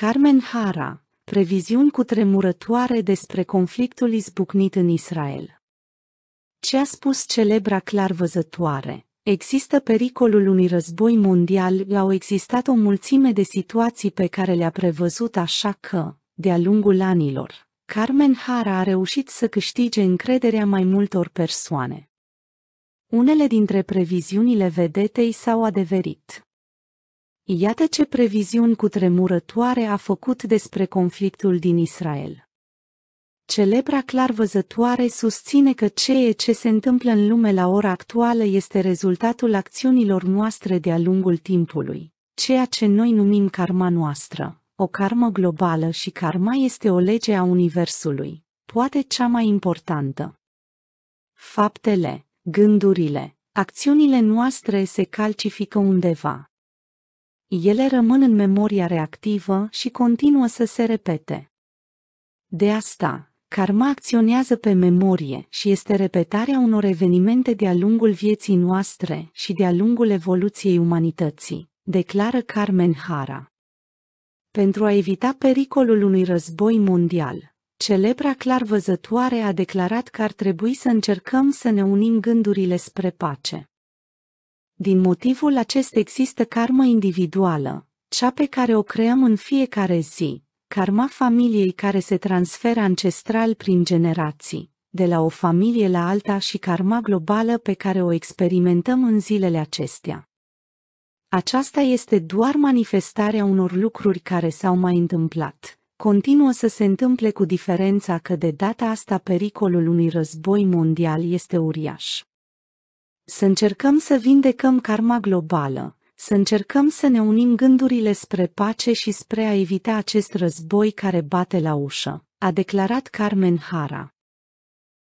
Carmen Hara, previziuni cu tremurătoare despre conflictul izbucnit în Israel. Ce a spus celebra clarvăzătoare? Există pericolul unui război mondial, au existat o mulțime de situații pe care le-a prevăzut așa că, de-a lungul anilor, Carmen Hara a reușit să câștige încrederea mai multor persoane. Unele dintre previziunile vedetei s-au adeverit. Iată ce previziuni cutremurătoare a făcut despre conflictul din Israel. Celebra clarvăzătoare susține că ceea ce se întâmplă în lume la ora actuală este rezultatul acțiunilor noastre de-a lungul timpului, ceea ce noi numim karma noastră. O karmă globală și karma este o lege a Universului, poate cea mai importantă. Faptele, gândurile, acțiunile noastre se calcifică undeva, ele rămân în memoria reactivă și continuă să se repete. De asta, karma acționează pe memorie și este repetarea unor evenimente de-a lungul vieții noastre și de-a lungul evoluției umanității, declară Carmen Hara. Pentru a evita pericolul unui război mondial, celebra clarvăzătoare a declarat că ar trebui să încercăm să ne unim gândurile spre pace. Din motivul acesta există karma individuală, cea pe care o creăm în fiecare zi, karma familiei care se transferă ancestral prin generații, de la o familie la alta și karma globală pe care o experimentăm în zilele acestea. Aceasta este doar manifestarea unor lucruri care s-au mai întâmplat. Continuă să se întâmple cu diferența că de data asta pericolul unui război mondial este uriaș să încercăm să vindecăm karma globală, să încercăm să ne unim gândurile spre pace și spre a evita acest război care bate la ușă, a declarat Carmen Hara.